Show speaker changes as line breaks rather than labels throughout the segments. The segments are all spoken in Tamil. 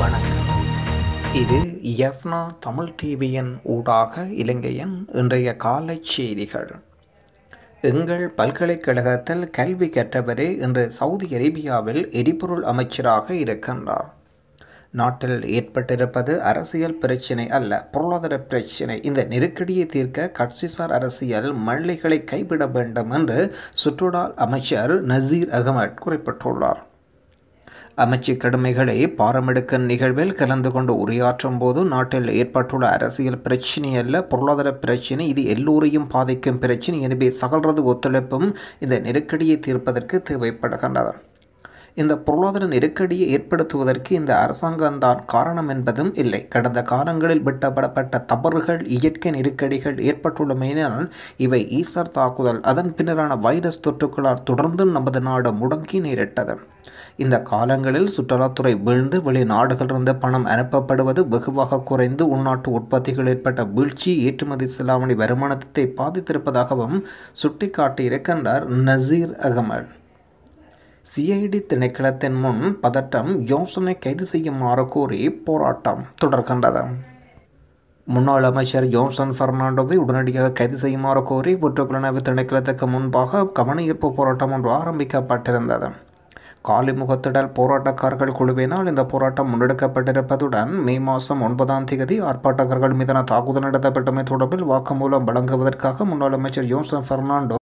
வணக்கம் இது யப்னா தமிழ் டிவியின் ஊடாக இலங்கையின் இன்றைய காலை செய்திகள் எங்கள் பல்கலைக்கழகத்தில் கல்வி கற்றவரே இன்று சவுதி அரேபியாவில் எரிபொருள் அமைச்சராக இருக்கின்றார் நாட்டில் ஏற்பட்டிருப்பது அரசியல் பிரச்சினை அல்ல பொருளாதார பிரச்சினை இந்த நெருக்கடியை தீர்க்க கட்சிசார் அரசியல் மல்லைகளை கைவிட வேண்டும் என்று சுற்றுலா அமைச்சர் நசீர் அகமட் குறிப்பிட்டுள்ளார் அமைச்சு கடமைகளை பாரமெடுக்க நிகழ்வில் கலந்து கொண்டு உரையாற்றும் போது நாட்டில் ஏற்பட்டுள்ள அரசியல் பிரச்சினை அல்ல பொருளாதார பிரச்சினை இது எல்லோரையும் பாதிக்கும் பிரச்சினை எனவே சகலரது ஒத்துழைப்பும் இந்த நெருக்கடியை தீர்ப்பதற்கு தேவைப்படுகின்றன இந்த பொருளாதார நெருக்கடியை ஏற்படுத்துவதற்கு இந்த அரசாங்கம்தான் காரணம் என்பதும் இல்லை கடந்த காலங்களில் விட்டப்படப்பட்ட தவறுகள் இயற்கை நெருக்கடிகள் ஏற்பட்டுள்ளமையினால் இவை ஈசார் தாக்குதல் அதன் பின்னரான வைரஸ் தொற்றுக்களால் தொடர்ந்து நமது நாடு முடங்கி நேரிட்டது இந்த காலங்களில் சுற்றுலாத்துறை வீழ்ந்து வெளிநாடுகளிலிருந்து பணம் அனுப்பப்படுவது வெகுவாக குறைந்து உள்நாட்டு உற்பத்திகள் ஏற்பட்ட வீழ்ச்சி ஏற்றுமதி செலாவணி வருமானத்தை பாதித்திருப்பதாகவும் சுட்டிக்காட்டியிருக்கின்றார் நசீர் அகமது சிஐடி திணைக்களத்தின் முன் பதட்டம் யோசனை கைது செய்யுமாறு கூறி போராட்டம் தொடர்கின்றது முன்னாள் அமைச்சர் ஜோன்சன் பெர்னாண்டோவை உடனடியாக கைது செய்யுமாறு கோரி குற்றப்புலனாய்வு திணைக்களத்துக்கு முன்பாக கவனஈர்ப்பு போராட்டம் ஒன்று ஆரம்பிக்கப்பட்டிருந்தது காலிமுகத்திடல் போராட்டக்காரர்கள் குழுவினால் இந்த போராட்டம் முன்னெடுக்கப்பட்டிருப்பதுடன் மே மாதம் ஒன்பதாம் தேதி ஆர்ப்பாட்டக்காரர்கள் மீதான தாக்குதல் நடத்தப்பட்டமை தொடர்பில் வாக்குமூலம் வழங்குவதற்காக முன்னாள் அமைச்சர் ஜோன்சன் பெர்னாண்டோ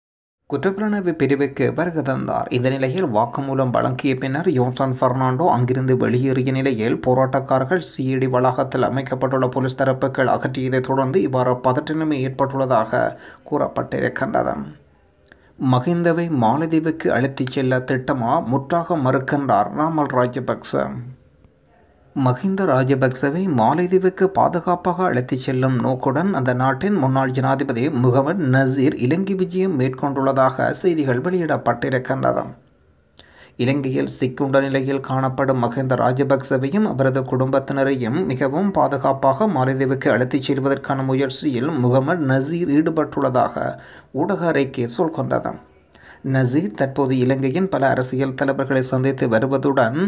குற்றப்புலனாய்வு பிரிவுக்கு வருகை தந்தார் இந்த நிலையில் வாக்குமூலம் வழங்கிய பின்னர் யோசான் பெர்னாண்டோ அங்கிருந்து வெளியேறிய நிலையில் போராட்டக்காரர்கள் சிஐடி வளாகத்தில் அமைக்கப்பட்டுள்ள போலீஸ் தரப்புகள் அகற்றியதைத் தொடர்ந்து இவ்வாறு பதற்ற நிலைமை ஏற்பட்டுள்ளதாக கூறப்பட்டிருக்கின்றது மகிந்தவை மாலதீவுக்கு அழைத்துச் செல்ல திட்டமா முற்றாக மறுக்கின்றார் நாமல் ராஜபக்ச மஹிந்த ராஜபக்சவை மாலைதீவுக்கு பாதுகாப்பாக அழைத்துச் செல்லும் நோக்குடன் அந்த நாட்டின் முன்னாள் ஜனாதிபதி முகமது நசீர் இலங்கை விஜயம் மேற்கொண்டுள்ளதாக செய்திகள் வெளியிடப்பட்டிருக்கின்றது இலங்கையில் சிக்குண்ட நிலையில் காணப்படும் மஹிந்த ராஜபக்சவையும் அவரது குடும்பத்தினரையும் மிகவும் பாதுகாப்பாக மாலைதீவுக்கு அழைத்துச் செல்வதற்கான முயற்சியில் முகமது நசீர் ஈடுபட்டுள்ளதாக ஊடக அறிக்கை சொல்கின்றது நசீர் தற்போது இலங்கையின் பல அரசியல் தலைவர்களை சந்தித்து வருவதுடன்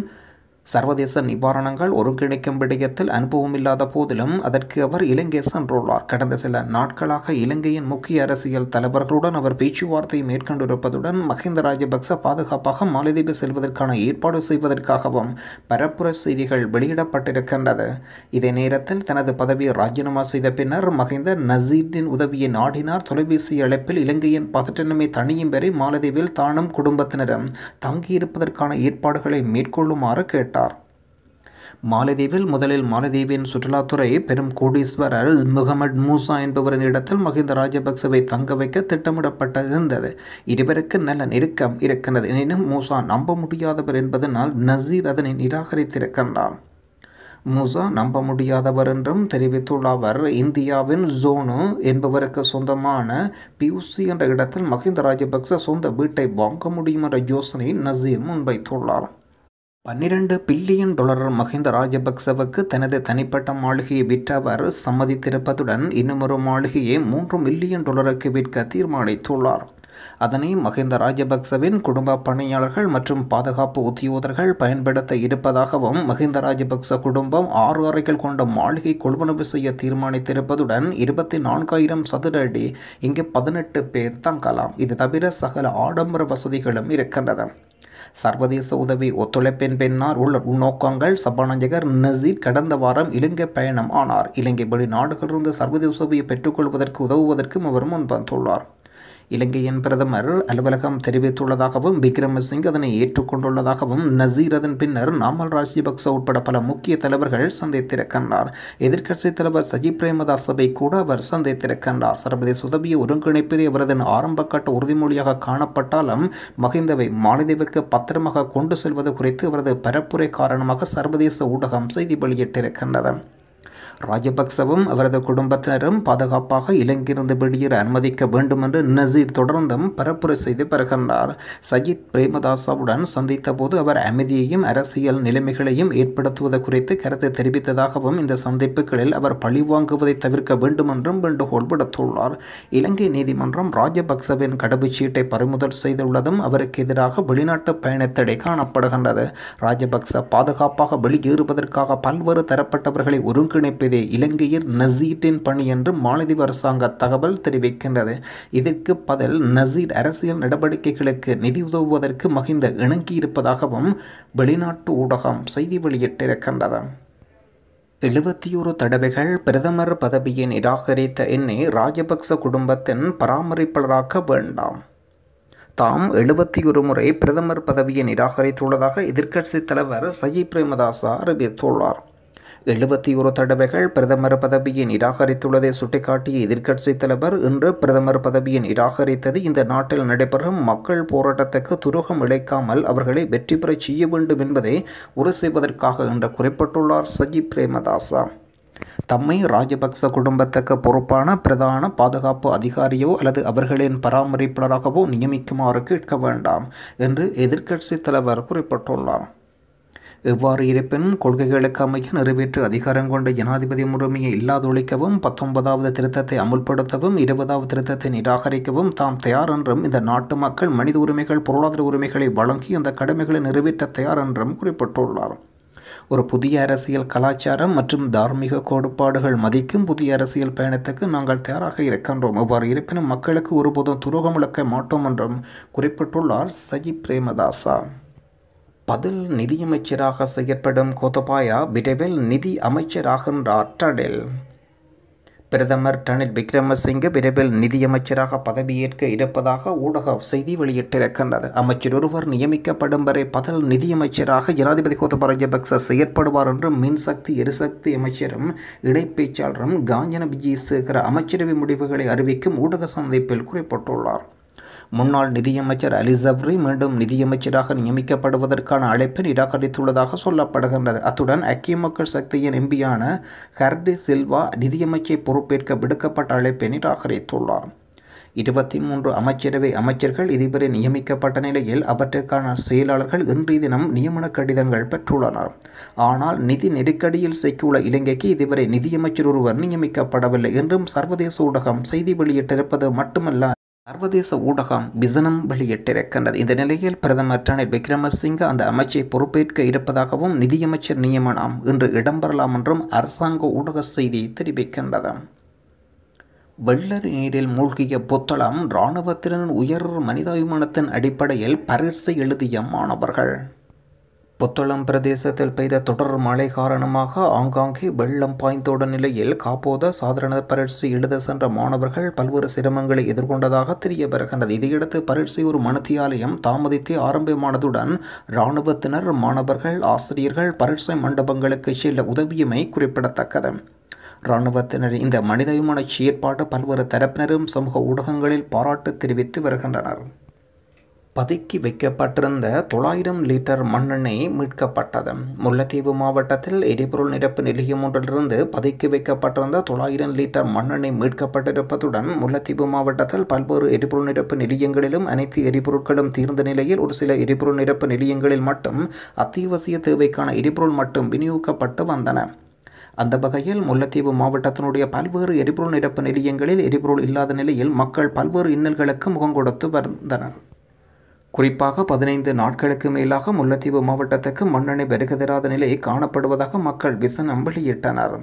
சர்வதேச நிவாரணங்கள் ஒருங்கிணைக்கும் விடயத்தில் அனுபவம் இல்லாத போதிலும் அதற்கு அவர் இலங்கை சென்றுள்ளார் கடந்த சில நாட்களாக இலங்கையின் முக்கிய அரசியல் தலைவர்களுடன் அவர் பேச்சுவார்த்தை மேற்கொண்டிருப்பதுடன் மஹிந்த ராஜபக்ச பாதுகாப்பாக மாலதீவு செல்வதற்கான ஏற்பாடு செய்வதற்காகவும் பரப்புரை செய்திகள் வெளியிடப்பட்டிருக்கின்றது இதே நேரத்தில் தனது பதவியை ராஜினாமா செய்த பின்னர் மஹிந்த நசீரின் உதவியை நாடினார் தொலைபேசி அழைப்பில் இலங்கையின் பதற்றமே தனியும் வரை மாலதீவில் தானும் குடும்பத்தினரும் தங்கியிருப்பதற்கான ஏற்பாடுகளை மேற்கொள்ளுமாறு கேட்டார் ஈடுபட்டார் மாலதீவில் முதலில் மாலத்தீவின் சுற்றுலாத்துறை பெரும் கோடீஸ்வரர் முகமது மூசா என்பவரின் இடத்தில் மஹிந்த ராஜபக்சவை தங்க வைக்க திட்டமிடப்பட்டிருந்தது இருவருக்கு நல்ல நெருக்கம் இருக்கிறது எனினும் மூசா நம்ப முடியாதவர் என்பதனால் நசீர் அதனை நிராகரித்திருக்கின்றார் மூசா நம்ப முடியாதவர் என்றும் தெரிவித்துள்ள அவர் இந்தியாவின் ஜோனு என்பவருக்கு சொந்தமான பியூசி என்ற இடத்தில் மஹிந்த ராஜபக்ச சொந்த வீட்டை வாங்க முடியும் என்ற யோசனையை நசீர் முன்வைத்துள்ளார் பன்னிரண்டு பில்லியன் டாலர் மஹிந்த ராஜபக்சவுக்கு தனது தனிப்பட்ட மாளிகையை அவர் சம்மதித்திருப்பதுடன் இன்னுமொரு மாளிகையை மூன்று மில்லியன் டாலருக்கு விற்க தீர்மானித்துள்ளார் அதனை மஹிந்த ராஜபக்சவின் குடும்ப பணியாளர்கள் மற்றும் பாதுகாப்பு உத்தியோகர்கள் பயன்படுத்த இருப்பதாகவும் மஹிந்த ராஜபக்ச குடும்பம் ஆறு அறைகள் கொண்ட மாளிகை கொள்வனவு செய்ய தீர்மானித்திருப்பதுடன் இருபத்தி நான்காயிரம் சதுர அடி இங்கு பதினெட்டு பேர் தங்கலாம் இது தவிர சகல ஆடம்பர வசதிகளும் இருக்கின்றன சர்வதேச உதவி ஒத்துழைப்பின் பின்னார் உள்ள உள்நோக்கங்கள் சபாநாயகர் நசீர் கடந்த வாரம் இலங்கை பயணம் ஆனார் இலங்கை வெளிநாடுகளிலிருந்து சர்வதேச உதவியை பெற்றுக்கொள்வதற்கு உதவுவதற்கும் அவர் முன்வந்துள்ளார் இலங்கையின் பிரதமர் அலுவலகம் தெரிவித்துள்ளதாகவும் விக்ரமசிங் அதனை ஏற்றுக்கொண்டுள்ளதாகவும் நசீர் அதன் பின்னர் நாமல் ராஜபக்ச உட்பட பல முக்கிய தலைவர்கள் சந்தித்திருக்கின்றார் எதிர்க்கட்சித் தலைவர் சஜித் பிரேமதாசவை கூட அவர் சந்தித்திருக்கின்றார் சர்வதேச உதவியை ஒருங்கிணைப்பதே அவரது ஆரம்பகட்ட உறுதிமொழியாக காணப்பட்டாலும் மகிந்தவை மாலதீவுக்கு பத்திரமாக கொண்டு செல்வது குறித்து அவரது பரப்புரை காரணமாக சர்வதேச ஊடகம் செய்தி வெளியிட்டிருக்கின்றது ராஜபக்சவும் அவரது குடும்பத்தினரும் பாதுகாப்பாக இலங்கையிலிருந்து வெளியேற அனுமதிக்க வேண்டும் என்று நசீர் தொடர்ந்தும் பரப்புரை செய்து வருகின்றார் சஜித் பிரேமதாசாவுடன் சந்தித்த போது அவர் அமைதியையும் அரசியல் நிலைமைகளையும் ஏற்படுத்துவது குறித்து கருத்து தெரிவித்ததாகவும் இந்த சந்திப்புகளில் அவர் பழிவாங்குவதை தவிர்க்க வேண்டும் என்றும் வேண்டுகோள் விடுத்துள்ளார் இலங்கை நீதிமன்றம் ராஜபக்சவின் கடவுச்சீட்டை பறிமுதல் செய்துள்ளதும் அவருக்கு எதிராக வெளிநாட்டு பயணத்தடை காணப்படுகின்றது ராஜபக்ச பாதுகாப்பாக வெளியேறுவதற்காக பல்வேறு தரப்பட்டவர்களை ஒருங்கிணைப்பது செய்து இலங்கையில் நசீரின் பணி என்று மாலதீவு அரசாங்க தகவல் தெரிவிக்கின்றது இதற்கு பதில் நசீர் அரசியல் நடவடிக்கைகளுக்கு நிதி உதவுவதற்கு மகிந்த இணங்கியிருப்பதாகவும் வெளிநாட்டு ஊடகம் செய்தி வெளியிட்டிருக்கின்றது எழுபத்தி ஒரு தடவைகள் பிரதமர் பதவியை நிராகரித்த என்னை ராஜபக்ச குடும்பத்தின் பராமரிப்பாளராக வேண்டாம் தாம் எழுபத்தி ஒரு முறை பிரதமர் பதவியை நிராகரித்துள்ளதாக எதிர்க்கட்சித் தலைவர் சஜி பிரேமதாசா அறிவித்துள்ளார் எழுபத்தி ஒரு தடவைகள் பிரதமர் பதவியை நிராகரித்துள்ளதை சுட்டிக்காட்டிய எதிர்க்கட்சி தலைவர் இன்று பிரதமர் பதவியை நிராகரித்தது இந்த நாட்டில் நடைபெறும் மக்கள் போராட்டத்துக்கு துரோகம் இழைக்காமல் அவர்களை வெற்றி பெறச் செய்ய வேண்டும் என்பதை உறுதி செய்வதற்காக என்று குறிப்பிட்டுள்ளார் சஜிப் பிரேமதாசா தம்மை ராஜபக்ச குடும்பத்துக்கு பொறுப்பான பிரதான பாதுகாப்பு அதிகாரியோ அல்லது அவர்களின் பராமரிப்பாளராகவோ நியமிக்குமாறு கேட்க வேண்டாம் என்று எதிர்க்கட்சி தலைவர் குறிப்பிட்டுள்ளார் எவ்வாறு இருப்பினும் கொள்கைகளுக்கு அமைய நிறைவேற்று அதிகாரம் கொண்ட ஜனாதிபதி முறைமையை இல்லாதொழிக்கவும் பத்தொன்பதாவது திருத்தத்தை அமுல்படுத்தவும் இருபதாவது திருத்தத்தை நிராகரிக்கவும் தாம் தயார் என்றும் இந்த நாட்டு மக்கள் மனித உரிமைகள் பொருளாதார உரிமைகளை வழங்கி அந்த கடமைகளை நிறைவேற்ற தயார் என்றும் குறிப்பிட்டுள்ளார் ஒரு புதிய அரசியல் கலாச்சாரம் மற்றும் தார்மீக கோட்பாடுகள் மதிக்கும் புதிய அரசியல் பயணத்துக்கு நாங்கள் தயாராக இருக்கின்றோம் அவ்வாறு இருப்பினும் மக்களுக்கு ஒருபோதும் துரோகம் இழக்க மாட்டோம் என்றும் குறிப்பிட்டுள்ளார் சஜி பிரேமதாசா பதில் நிதியமைச்சராக செயற்படும் கோத்தபாயா விரைவில் நிதி அமைச்சராகின்றார் டனில் பிரதமர் டனில் விக்ரமசிங்க விரைவில் நிதியமைச்சராக பதவியேற்க இருப்பதாக ஊடக செய்தி வெளியிட்டிருக்கின்றது அமைச்சர் ஒருவர் நியமிக்கப்படும் வரை பதல் நிதியமைச்சராக ஜனாதிபதி கோத்தபா ராஜபக்ச செயற்படுவார் என்றும் மின்சக்தி எரிசக்தி அமைச்சரும் இடைப்பேச்சாளரும் காஞ்சன விஜயசேகர அமைச்சரவை முடிவுகளை அறிவிக்கும் ஊடக சந்திப்பில் குறிப்பிட்டுள்ளார் முன்னாள் நிதியமைச்சர் அலிசப்ரி மீண்டும் நிதியமைச்சராக நியமிக்கப்படுவதற்கான அழைப்பை நிராகரித்துள்ளதாக சொல்லப்படுகின்றது அத்துடன் ஐக்கிய மக்கள் சக்தியின் எம்பியான ஹர்டி சில்வா நிதியமைச்சை பொறுப்பேற்க விடுக்கப்பட்ட அழைப்பை நிராகரித்துள்ளார் இருபத்தி மூன்று அமைச்சரவை அமைச்சர்கள் இதுவரை நியமிக்கப்பட்ட நிலையில் அவற்றுக்கான செயலாளர்கள் இன்றைய தினம் நியமன கடிதங்கள் பெற்றுள்ளனர் ஆனால் நிதி நெருக்கடியில் சிக்கியுள்ள இலங்கைக்கு இதுவரை நிதியமைச்சர் ஒருவர் நியமிக்கப்படவில்லை என்றும் சர்வதேச ஊடகம் செய்தி வெளியிட்டிருப்பது மட்டுமல்ல சர்வதேச ஊடகம் விசனம் வெளியிட்டிருக்கின்றது இந்த நிலையில் பிரதமர் ரணில் விக்ரமசிங்க அந்த அமைச்சை பொறுப்பேற்க இருப்பதாகவும் நிதியமைச்சர் நியமனம் இன்று இடம்பெறலாம் என்றும் அரசாங்க ஊடக செய்தி தெரிவிக்கின்றது வெள்ளர் நீரில் மூழ்கிய புத்தளம் இராணுவத்தினர் உயர் மனிதாபிமானத்தின் அடிப்படையில் பரிசை எழுதிய மாணவர்கள் புத்தளம் பிரதேசத்தில் பெய்த தொடர் மழை காரணமாக ஆங்காங்கே வெள்ளம் பாய்ந்தோட நிலையில் காப்போத சாதாரண பரீட்சை எழுத சென்ற மாணவர்கள் பல்வேறு சிரமங்களை எதிர்கொண்டதாக தெரிய பெறுகின்றது இதையடுத்து பரீட்சை ஒரு மனத்தியாலயம் தாமதித்து ஆரம்பமானதுடன் இராணுவத்தினர் மாணவர்கள் ஆசிரியர்கள் பரீட்சை மண்டபங்களுக்கு செல்ல உதவியமை குறிப்பிடத்தக்கது இராணுவத்தினர் இந்த மனிதமான செயற்பாடு பல்வேறு தரப்பினரும் சமூக ஊடகங்களில் பாராட்டு தெரிவித்து வருகின்றனர் பதுக்கி வைக்கப்பட்டிருந்த தொள்ளாயிரம் லிட்டர் மண்ணெண்ணெய் மீட்கப்பட்டது முல்லைத்தீவு மாவட்டத்தில் எரிபொருள் நிரப்பு நிலையம் ஒன்றிலிருந்து பதுக்கி வைக்கப்பட்டிருந்த தொள்ளாயிரம் லிட்டர் மண்ணெண்ணெய் மீட்கப்பட்டிருப்பதுடன் முல்லைத்தீவு மாவட்டத்தில் பல்வேறு எரிபொருள் நிரப்பு நிலையங்களிலும் அனைத்து எரிபொருட்களும் தீர்ந்த நிலையில் ஒரு சில எரிபொருள் நிரப்பு நிலையங்களில் மட்டும் அத்தியாவசிய தேவைக்கான எரிபொருள் மட்டும் விநியோகிக்கப்பட்டு வந்தன அந்த வகையில் முல்லைத்தீவு மாவட்டத்தினுடைய பல்வேறு எரிபொருள் நிரப்பு நிலையங்களில் எரிபொருள் இல்லாத நிலையில் மக்கள் பல்வேறு இன்னல்களுக்கு முகம் கொடுத்து வந்தனர் குறிப்பாக பதினைந்து நாட்களுக்கு மேலாக முல்லைத்தீவு மாவட்டத்துக்கு மண்ணெண்ணெய் பெருகதராத நிலை காணப்படுவதாக மக்கள் விசனம் வெளியிட்டனர்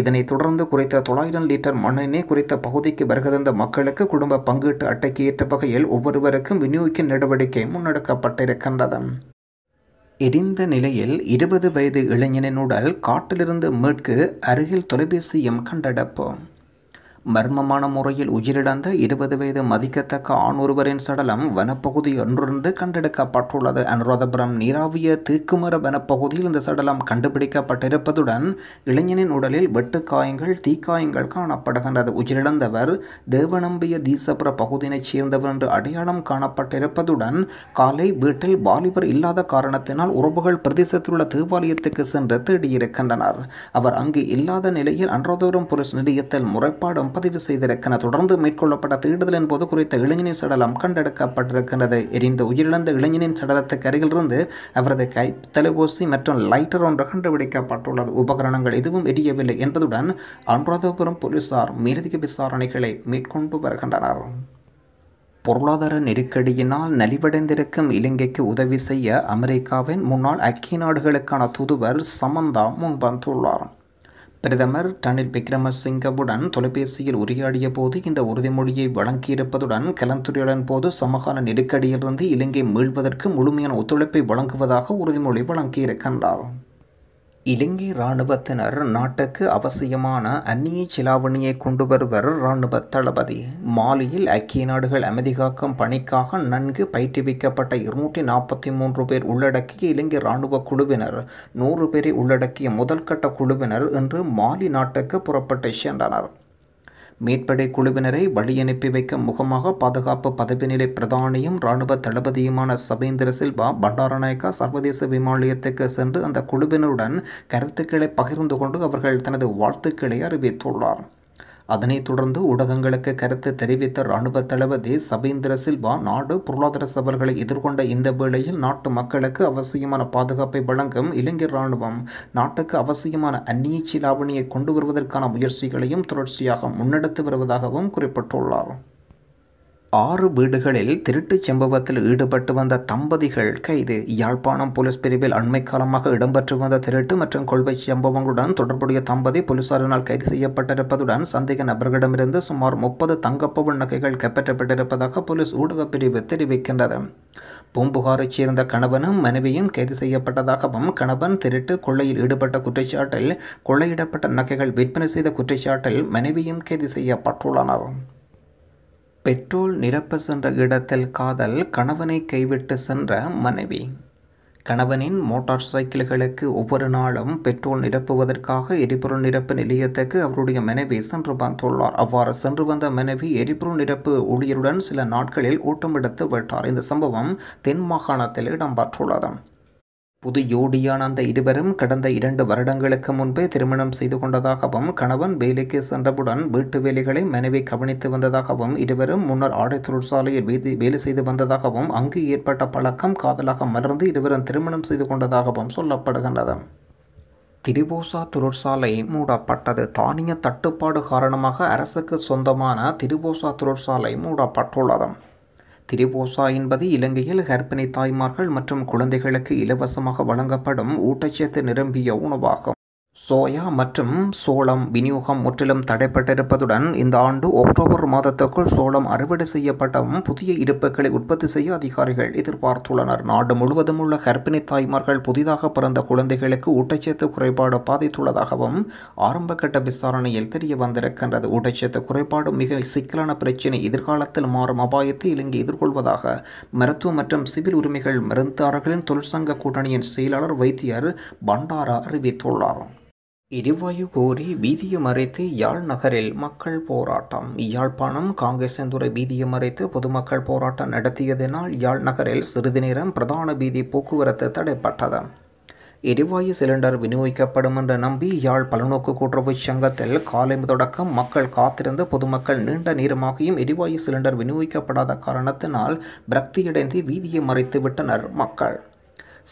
இதனைத் தொடர்ந்து குறித்த தொள்ளாயிரம் லிட்டர் மண்ணெண்ணெய் குறித்த பகுதிக்கு வருகிறந்த மக்களுக்கு குடும்ப பங்கீட்டு அட்டைக்கு ஏற்ற வகையில் ஒவ்வொருவருக்கும் விநியோகிக்கும் நடவடிக்கை முன்னெடுக்கப்பட்டிருக்கின்றது எரிந்த நிலையில் இருபது வயது இளைஞனின் உடல் காட்டிலிருந்து மீட்கு அருகில் தொலைபேசியும் கண்டெடுப்போம் மர்மமான முறையில் உயிரிழந்த இருபது வயது மதிக்கத்தக்க ஆண் ஒருவரின் சடலம் வனப்பகுதி ஒன்றிருந்து கண்டெடுக்கப்பட்டுள்ளது அனுராதபுரம் நீராவிய தீக்குமர வனப்பகுதியில் இந்த சடலம் கண்டுபிடிக்கப்பட்டிருப்பதுடன் இளைஞனின் உடலில் வெட்டுக்காயங்கள் தீக்காயங்கள் காணப்படுகின்றது உயிரிழந்தவர் தேவநம்பிய தீசபுர பகுதியினைச் சேர்ந்தவர் என்று அடையாளம் காணப்பட்டிருப்பதுடன் காலை வீட்டில் வாலிபர் இல்லாத காரணத்தினால் உறவுகள் பிரதேசத்தில் உள்ள தேவாலயத்துக்கு சென்று தேடியிருக்கின்றனர் அவர் அங்கு இல்லாத நிலையில் அன்றாதோறும் போலீஸ் நிலையத்தில் முறைப்பாடும் முன்பதிவு செய்திருக்கிறது தொடர்ந்து மேற்கொள்ளப்பட்ட தேடுதலின் போது குறித்த இளைஞனின் சடலம் கண்டெடுக்கப்பட்டிருக்கிறது எரிந்த உயிரிழந்த இளைஞனின் சடலத்துக்கு அருகிலிருந்து அவரது கை தலைபூசி மற்றும் லைட்டர் ஒன்று கண்டுபிடிக்கப்பட்டுள்ளது உபகரணங்கள் எதுவும் எரியவில்லை என்பதுடன் அனுராதபுரம் போலீசார் மேலதிக விசாரணைகளை மேற்கொண்டு வருகின்றனர் பொருளாதார நெருக்கடியினால் நலிவடைந்திருக்கும் இலங்கைக்கு உதவி செய்ய அமெரிக்காவின் முன்னாள் ஐக்கிய நாடுகளுக்கான தூதுவர் சமந்தா முன்வந்துள்ளார் பிரதமர் ரணில் விக்ரமசிங்கவுடன் தொலைபேசியில் உரையாடிய போது இந்த உறுதிமொழியை வழங்கியிருப்பதுடன் கலந்துரையாடலின் போது சமகால நெருக்கடியிலிருந்து இலங்கை மீள்வதற்கு முழுமையான ஒத்துழைப்பை வழங்குவதாக உறுதிமொழி வழங்கியிருக்கின்றார் இலங்கை இராணுவத்தினர் நாட்டுக்கு அவசியமான அந்நிய சிலாவணியை கொண்டு வருவர் இராணுவ தளபதி மாலியில் ஐக்கிய நாடுகள் அமைதி காக்கும் பணிக்காக நன்கு பயிற்றுவிக்கப்பட்ட இருநூற்றி நாற்பத்தி மூன்று பேர் உள்ளடக்கிய இலங்கை இராணுவ குழுவினர் நூறு பேரை உள்ளடக்கிய முதல்கட்ட குழுவினர் இன்று மாலி நாட்டுக்கு புறப்பட்டு சென்றனர் மீட்படை குழுவினரை வழியனுப்பி வைக்க முகமாக பாதுகாப்பு பதவிநிலை பிரதானியும் இராணுவ தளபதியுமான சபேந்திர சில்வா பண்டாரநாயக்கா சர்வதேச விமானத்துக்கு சென்று அந்த குழுவினருடன் கருத்துக்களை பகிர்ந்து கொண்டு அவர்கள் தனது வாழ்த்துக்களை அறிவித்துள்ளார் அதனைத் தொடர்ந்து ஊடகங்களுக்கு கருத்து தெரிவித்த ராணுவ தளபதி சபீந்திர சில்வா நாடு பொருளாதார சவால்களை எதிர்கொண்ட இந்த வேளையில் நாட்டு மக்களுக்கு அவசியமான பாதுகாப்பை வழங்கும் இலங்கை இராணுவம் நாட்டுக்கு அவசியமான அந்நிய சிலாவணியை கொண்டு வருவதற்கான முயற்சிகளையும் தொடர்ச்சியாக முன்னெடுத்து வருவதாகவும் குறிப்பிட்டுள்ளார் ஆறு வீடுகளில் திருட்டுச் சம்பவத்தில் ஈடுபட்டு வந்த தம்பதிகள் கைது யாழ்ப்பாணம் போலீஸ் பிரிவில் அண்மை காலமாக இடம்பெற்று வந்த திருட்டு மற்றும் கொள்கை சம்பவங்களுடன் தொடர்புடைய தம்பதி போலீசாரினால் கைது செய்யப்பட்டிருப்பதுடன் சந்தேக நபர்களிடமிருந்து சுமார் முப்பது தங்கப்பவன் நகைகள் கைப்பற்றப்பட்டிருப்பதாக போலீஸ் ஊடகப் பிரிவு தெரிவிக்கின்றது பூம்புகாரைச் சேர்ந்த கணவனும் மனைவியும் கைது செய்யப்பட்டதாகவும் கணவன் திருட்டு கொள்ளையில் ஈடுபட்ட குற்றச்சாட்டில் கொள்ளையிடப்பட்ட நகைகள் விற்பனை செய்த குற்றச்சாட்டில் மனைவியும் கைது செய்யப்பட்டுள்ளனர் பெட்ரோல் நிரப்ப சென்ற இடத்தில் காதல் கணவனை கைவிட்டு சென்ற மனைவி கணவனின் மோட்டார் சைக்கிள்களுக்கு ஒவ்வொரு நாளும் பெட்ரோல் நிரப்புவதற்காக எரிபொருள் நிரப்பு நிலையத்துக்கு அவருடைய மனைவி சென்று வந்துள்ளார் அவ்வாறு சென்று வந்த மனைவி எரிபொருள் நிரப்பு ஊழியருடன் சில நாட்களில் ஊட்டமெடுத்து விட்டார் இந்த சம்பவம் தென் மாகாணத்தில் இடம்பெற்றுள்ளது புது ஜோடியான அந்த இருவரும் கடந்த இரண்டு வருடங்களுக்கு முன்பே திருமணம் செய்து கொண்டதாகவும் கணவன் வேலைக்கு சென்றவுடன் வீட்டு வேலைகளை மனைவி கவனித்து வந்ததாகவும் இருவரும் முன்னர் ஆடை தொழிற்சாலையில் வேலை செய்து வந்ததாகவும் அங்கு ஏற்பட்ட பழக்கம் காதலாக மலர்ந்து இருவரும் திருமணம் செய்து கொண்டதாகவும் சொல்லப்படுகின்றது திரிபோசா தொழிற்சாலை மூடப்பட்டது தானிய தட்டுப்பாடு காரணமாக அரசுக்கு சொந்தமான திரிபோசா தொழிற்சாலை மூடப்பட்டுள்ளதும் திரிபோசா என்பது இலங்கையில் கர்ப்பிணி தாய்மார்கள் மற்றும் குழந்தைகளுக்கு இலவசமாக வழங்கப்படும் ஊட்டச்சத்து நிரம்பிய உணவாகும் சோயா மற்றும் சோளம் விநியோகம் முற்றிலும் தடைப்பட்டிருப்பதுடன் இந்த ஆண்டு அக்டோபர் மாதத்துக்குள் சோளம் அறுவடை செய்யப்பட்டவும் புதிய இருப்புகளை உற்பத்தி செய்ய அதிகாரிகள் எதிர்பார்த்துள்ளனர் நாடு முழுவதும் உள்ள கர்ப்பிணி தாய்மார்கள் புதிதாக பிறந்த குழந்தைகளுக்கு ஊட்டச்சத்து குறைபாடு பாதித்துள்ளதாகவும் ஆரம்பகட்ட விசாரணையில் தெரிய வந்திருக்கின்றது ஊட்டச்சத்து குறைபாடு மிக சிக்கலான பிரச்சினை எதிர்காலத்தில் மாறும் அபாயத்தை இலங்கை எதிர்கொள்வதாக மருத்துவ மற்றும் சிவில் உரிமைகள் மருந்தாரர்களின் தொழிற்சங்க கூட்டணியின் செயலாளர் வைத்தியர் பண்டாரா அறிவித்துள்ளார் எரிவாயு கோரி வீதியை மறைத்து யாழ் நகரில் மக்கள் போராட்டம் யாழ்ப்பாணம் துறை வீதியை மறைத்து பொதுமக்கள் போராட்டம் நடத்தியதனால் யாழ் நகரில் சிறிது நேரம் பிரதான வீதி போக்குவரத்து தடைப்பட்டது எரிவாயு சிலிண்டர் விநியோகிக்கப்படும் என்று நம்பி யாழ் பலநோக்கு கூட்டுறவு சங்கத்தில் காலை தொடக்கம் மக்கள் காத்திருந்து பொதுமக்கள் நீண்ட நேரமாகியும் எரிவாயு சிலிண்டர் விநியோகிக்கப்படாத காரணத்தினால் பிரக்தியடைந்து வீதியை மறைத்து விட்டனர் மக்கள்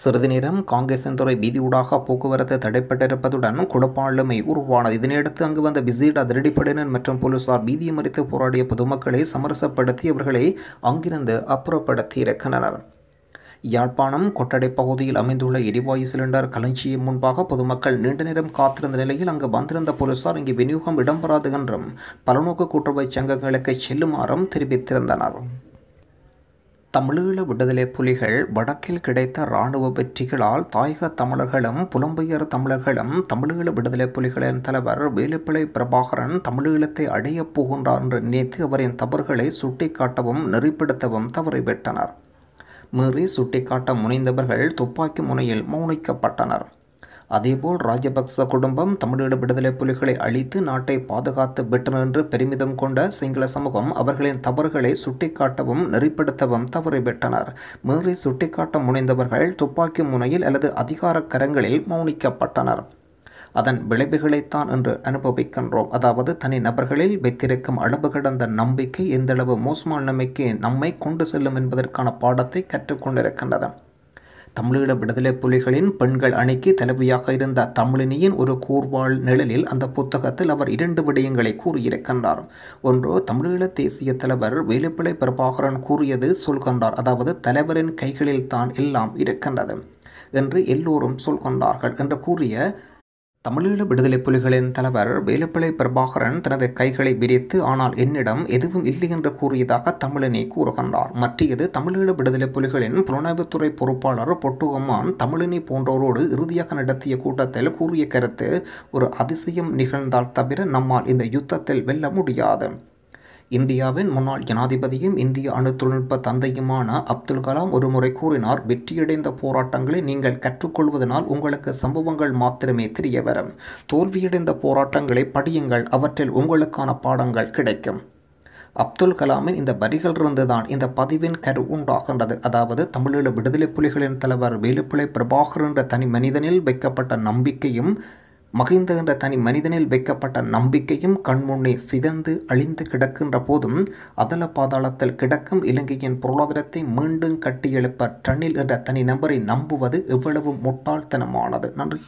சிறிது நேரம் காங்கேசன்துறை ஊடாக போக்குவரத்து தடைப்பட்டிருப்பதுடன் குழப்பாளுமை உருவானது இதனையடுத்து அங்கு வந்த பிசிட் அதிரடிப்படையினர் மற்றும் போலீசார் பீதியை மறித்து போராடிய பொதுமக்களை சமரசப்படுத்தி அவர்களை அங்கிருந்து அப்புறப்படுத்தி இருக்கின்றனர் யாழ்ப்பாணம் கொட்டடை பகுதியில் அமைந்துள்ள எரிவாயு சிலிண்டர் களஞ்சியம் முன்பாக பொதுமக்கள் நீண்ட நேரம் காத்திருந்த நிலையில் அங்கு வந்திருந்த போலீசார் இங்கு விநியோகம் இடம்பெறாது என்றும் பலநோக்கு கூட்டுறவு சங்கங்களுக்கு செல்லுமாறும் தெரிவித்திருந்தனர் தமிழீழ விடுதலை புலிகள் வடக்கில் கிடைத்த இராணுவ வெற்றிகளால் தாயக தமிழர்களும் புலம்பெயர் தமிழர்களும் தமிழீழ விடுதலை புலிகளின் தலைவர் வேலுப்பிள்ளை பிரபாகரன் தமிழீழத்தை அடையப் போகின்றார் என்று நினைத்து அவரின் தவறுகளை சுட்டிக்காட்டவும் நெறிப்படுத்தவும் தவறிவிட்டனர் மீறி சுட்டிக்காட்ட முனைந்தவர்கள் துப்பாக்கி முனையில் மௌனிக்கப்பட்டனர் அதேபோல் ராஜபக்ச குடும்பம் தமிழீழ விடுதலை புலிகளை அழித்து நாட்டை பாதுகாத்து விட்டனர் பெருமிதம் கொண்ட சிங்கள சமூகம் அவர்களின் தவறுகளை சுட்டிக்காட்டவும் நெறிப்படுத்தவும் தவறிவிட்டனர் மீறி சுட்டிக்காட்ட முனைந்தவர்கள் துப்பாக்கி முனையில் அல்லது அதிகார கரங்களில் மௌனிக்கப்பட்டனர் அதன் விளைவுகளைத்தான் என்று அனுபவிக்கின்றோம் அதாவது தனி நபர்களில் வைத்திருக்கும் அளவு கடந்த நம்பிக்கை எந்தளவு மோசமான நிலைமைக்கு நம்மை கொண்டு செல்லும் என்பதற்கான பாடத்தை கற்றுக்கொண்டிருக்கின்றது தமிழீழ விடுதலை புலிகளின் பெண்கள் அணிக்கு தலைவியாக இருந்த தமிழினியின் ஒரு கூர்வாள் நிழலில் அந்த புத்தகத்தில் அவர் இரண்டு விடயங்களை கூறியிருக்கின்றார் ஒன்று தமிழீழ தேசிய தலைவர் வேலுப்பிள்ளை பிரபாகரன் கூறியது சொல்கின்றார் அதாவது தலைவரின் கைகளில் தான் எல்லாம் இருக்கின்றது என்று எல்லோரும் சொல்கொண்டார்கள் என்று கூறிய தமிழீழ விடுதலை புலிகளின் தலைவர் வேலுப்பிள்ளை பிரபாகரன் தனது கைகளை விரித்து ஆனால் என்னிடம் எதுவும் இல்லை என்று கூறியதாக தமிழினை கூறுகின்றார் மற்றியது தமிழீழ விடுதலை புலிகளின் புலனாய்வுத்துறை பொறுப்பாளர் பொட்டுகம்மான் தமிழினை போன்றோரோடு இறுதியாக நடத்திய கூட்டத்தில் கூறிய கருத்து ஒரு அதிசயம் நிகழ்ந்தால் தவிர நம்மால் இந்த யுத்தத்தில் வெல்ல முடியாது இந்தியாவின் முன்னாள் ஜனாதிபதியும் இந்திய அணு தொழில்நுட்ப தந்தையுமான அப்துல் கலாம் ஒருமுறை கூறினார் வெற்றியடைந்த போராட்டங்களை நீங்கள் கற்றுக்கொள்வதனால் உங்களுக்கு சம்பவங்கள் மாத்திரமே தெரிய வரும் தோல்வியடைந்த போராட்டங்களை படியுங்கள் அவற்றில் உங்களுக்கான பாடங்கள் கிடைக்கும் அப்துல் கலாமின் இந்த வரிகள் தான் இந்த பதிவின் கரு உண்டாகின்றது அதாவது தமிழீழ விடுதலை புலிகளின் தலைவர் வேலுப்பிள்ளை பிரபாகர் என்ற தனி மனிதனில் வைக்கப்பட்ட நம்பிக்கையும் மகிந்த என்ற தனி மனிதனில் வைக்கப்பட்ட நம்பிக்கையும் கண்முன்னே சிதந்து அழிந்து கிடக்கின்ற போதும் அதல பாதாளத்தில் கிடக்கும் இலங்கையின் பொருளாதாரத்தை மீண்டும் கட்டியெழுப்ப டன்னில் என்ற தனி நபரை நம்புவது எவ்வளவு முட்டாள்தனமானது நன்றி